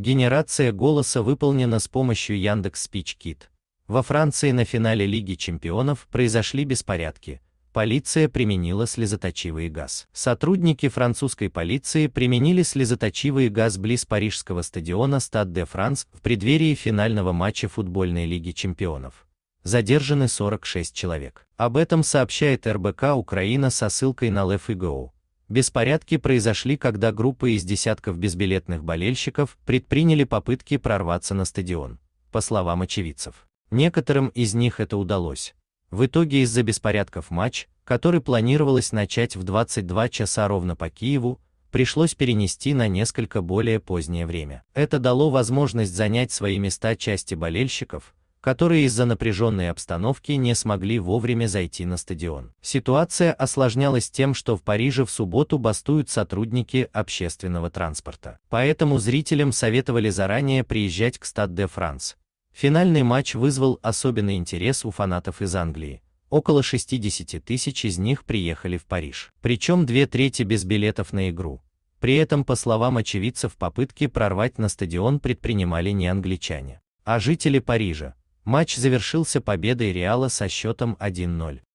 Генерация голоса выполнена с помощью Яндекс Спичкит. Во Франции на финале Лиги чемпионов произошли беспорядки. Полиция применила слезоточивый газ. Сотрудники французской полиции применили слезоточивый газ близ парижского стадиона Стад де Франс в преддверии финального матча футбольной Лиги чемпионов. Задержаны 46 человек. Об этом сообщает РБК Украина со ссылкой на Лев и Гоу. Беспорядки произошли, когда группы из десятков безбилетных болельщиков предприняли попытки прорваться на стадион, по словам очевидцев. Некоторым из них это удалось. В итоге из-за беспорядков матч, который планировалось начать в 22 часа ровно по Киеву, пришлось перенести на несколько более позднее время. Это дало возможность занять свои места части болельщиков, которые из-за напряженной обстановки не смогли вовремя зайти на стадион. Ситуация осложнялась тем, что в Париже в субботу бастуют сотрудники общественного транспорта. Поэтому зрителям советовали заранее приезжать к Стад де Франс. Финальный матч вызвал особенный интерес у фанатов из Англии. Около 60 тысяч из них приехали в Париж. Причем две трети без билетов на игру. При этом, по словам очевидцев, попытки прорвать на стадион предпринимали не англичане, а жители Парижа, Матч завершился победой Реала со счетом 1-0.